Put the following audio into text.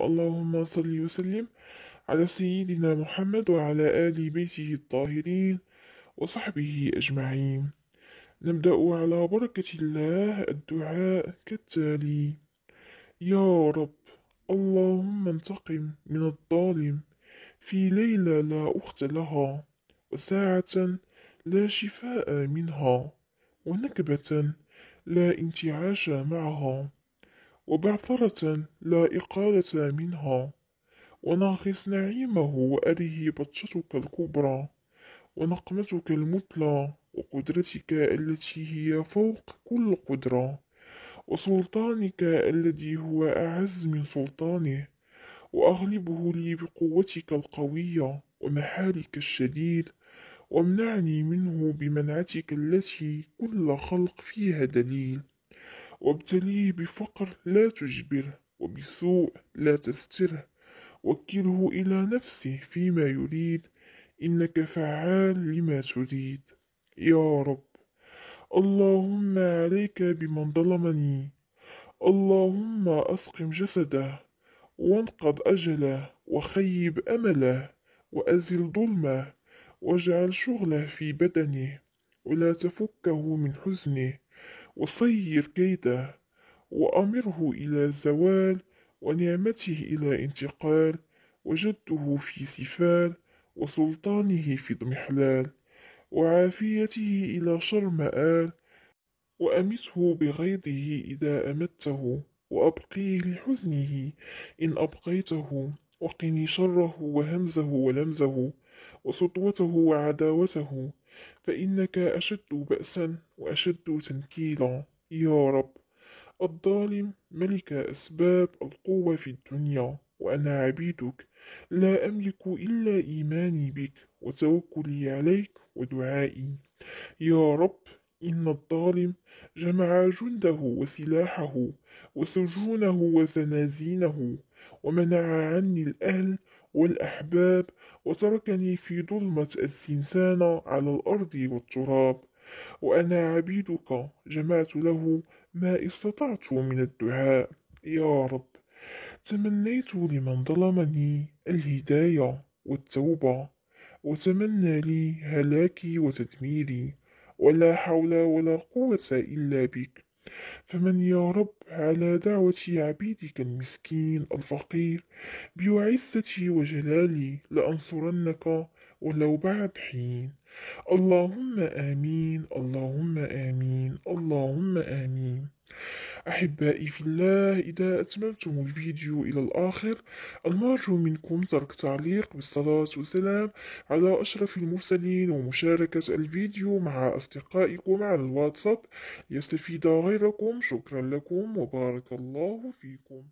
الرحيم اللهم صل وسلم على سيدنا محمد وعلى آل بيته الطاهرين وصحبه أجمعين نبدأ على بركة الله الدعاء كالتالي يا رب اللهم انتقم من الظالم في ليلة لا أخت لها وساعة لا شفاء منها ونكبة لا انتعاش معها وبعثرة لا إقالة منها وناقص نعيمه وأره بطشتك الكبرى ونقمتك المتلى وقدرتك التي هي فوق كل قدرة وسلطانك الذي هو أعز من سلطانه وأغلبه لي بقوتك القوية ومحالك الشديد وامنعني منه بمنعتك التي كل خلق فيها دليل وابتليه بفقر لا تجبره وبسوء لا تستره وكله إلى نفسه فيما يريد إنك فعال لما تريد يا رب اللهم عليك بمن ظلمني اللهم أسقم جسده وانقض أجله وخيب أمله وأزل ظلمه واجعل شغله في بدنه ولا تفكه من حزنه وصير كيده وأمره إلى زوال ونعمته إلى انتقال وجده في سفال وسلطانه في ضمحلال وعافيته إلى شر مآل وأمته بغيظه إذا أمته وأبقيه لحزنه إن أبقيته وقني شره وهمزه ولمزه وسطوته وعداوته فإنك أشد بأسا وأشد تنكيلا يا رب الظالم ملك أسباب القوة في الدنيا وأنا عبيدك لا أملك إلا إيماني بك وتوكلي عليك ودعائي يا رب إن الظالم جمع جنده وسلاحه وسجونه وزنازينه ومنع عني الأهل والأحباب وتركني في ظلمة الزنزانة على الأرض والتراب وأنا عبيدك جمعت له ما استطعت من الدعاء يا رب تمنيت لمن ظلمني الهداية والتوبة وتمنى لي هلاكي وتدميري ولا حول ولا قوة إلا بك فمن يا رب على دعوة عبيدك المسكين الفقير بوعزتي وجلالي لأنصرنك ولو بعد حين اللهم آمين اللهم آمين اللهم آمين أحبائي في الله إذا أتممتم الفيديو إلى الآخر أرجو منكم ترك تعليق بالصلاة والسلام على أشرف المرسلين ومشاركة الفيديو مع أصدقائكم على الواتساب ليستفيد غيركم شكرا لكم وبارك الله فيكم